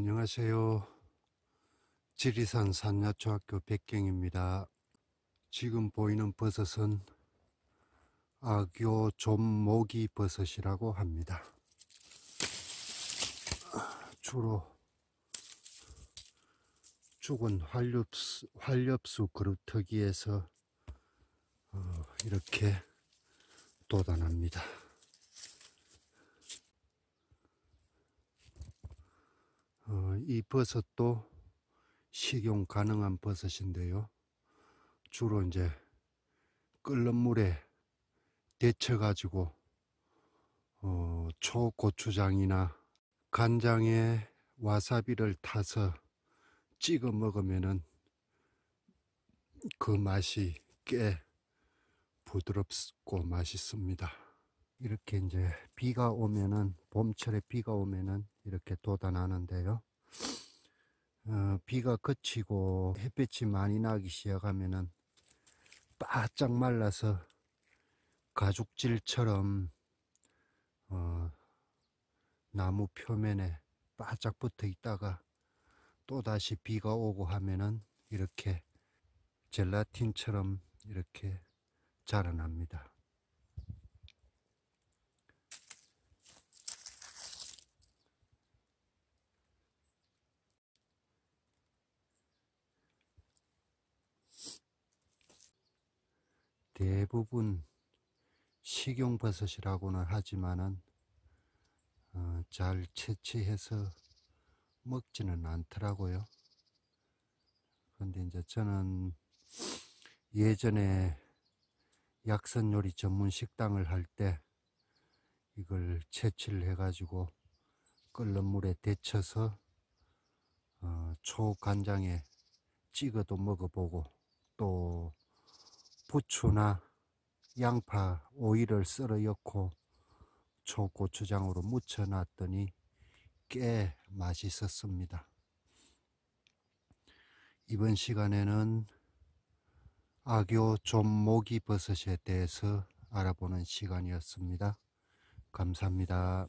안녕하세요. 지리산 산야초학교 백경입니다. 지금 보이는 버섯은 아교 좀모기 버섯이라고 합니다. 주로 죽은 활엽수, 활엽수 그루터기에서 어, 이렇게 돋아납니다. 이 버섯도 식용 가능한 버섯인데요. 주로 이제 끓는 물에 데쳐 가지고 어, 초고추장이나 간장에 와사비를 타서 찍어 먹으면은 그 맛이 꽤 부드럽고 맛있습니다. 이렇게 이제 비가 오면은 봄철에 비가 오면은 이렇게 돋아나는데요. 어, 비가 그치고 햇빛이 많이 나기 시작하면은 바짝 말라서 가죽질처럼 어, 나무 표면에 바짝 붙어 있다가 또다시 비가 오고 하면은 이렇게 젤라틴처럼 이렇게 자라납니다. 대부분 식용버섯이라고는 하지만은 어, 잘 채취해서 먹지는 않더라고요. 근데 이제 저는 예전에 약선 요리 전문 식당을 할 때 이걸 채취를 해가지고 끓는 물에 데쳐서 어, 초간장에 찍어도 먹어보고 또 부추나 양파, 오이를 썰어 엮고 초고추장으로 무쳐 놨더니 꽤 맛있었습니다. 이번 시간에는 악요 좀목이 버섯에 대해서 알아보는 시간이었습니다. 감사합니다.